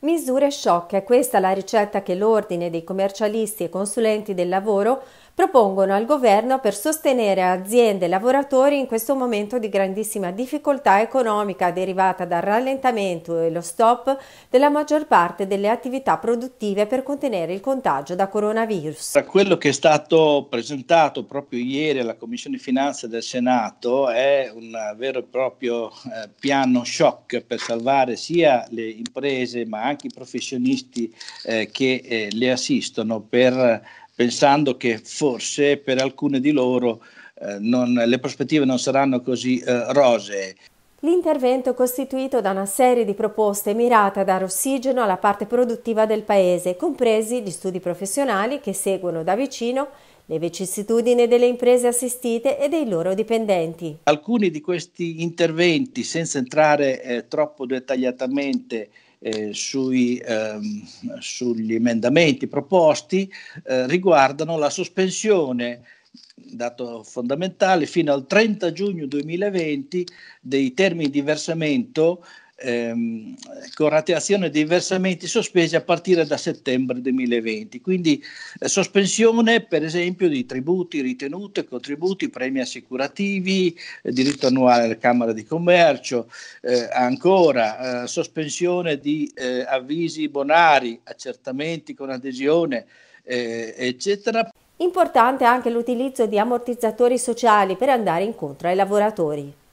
Misure shock, questa è la ricetta che l'Ordine dei commercialisti e consulenti del lavoro propongono al governo per sostenere aziende e lavoratori in questo momento di grandissima difficoltà economica derivata dal rallentamento e lo stop della maggior parte delle attività produttive per contenere il contagio da coronavirus. Tra quello che è stato presentato proprio ieri alla Commissione Finanze del Senato è un vero e proprio eh, piano shock per salvare sia le imprese ma anche i professionisti eh, che eh, le assistono per pensando che forse per alcune di loro eh, non, le prospettive non saranno così eh, rosee. L'intervento è costituito da una serie di proposte mirate a dare ossigeno alla parte produttiva del paese, compresi gli studi professionali che seguono da vicino le vicissitudini delle imprese assistite e dei loro dipendenti. Alcuni di questi interventi, senza entrare eh, troppo dettagliatamente eh, sui, ehm, sugli emendamenti proposti eh, riguardano la sospensione dato fondamentale, fino al 30 giugno 2020 dei termini di versamento ehm, con rateazione dei versamenti sospesi a partire da settembre 2020. Quindi eh, sospensione per esempio di tributi, ritenute, contributi, premi assicurativi, eh, diritto annuale alla Camera di Commercio, eh, ancora eh, sospensione di eh, avvisi bonari, accertamenti con adesione, eh, eccetera. Importante anche l'utilizzo di ammortizzatori sociali per andare incontro ai lavoratori.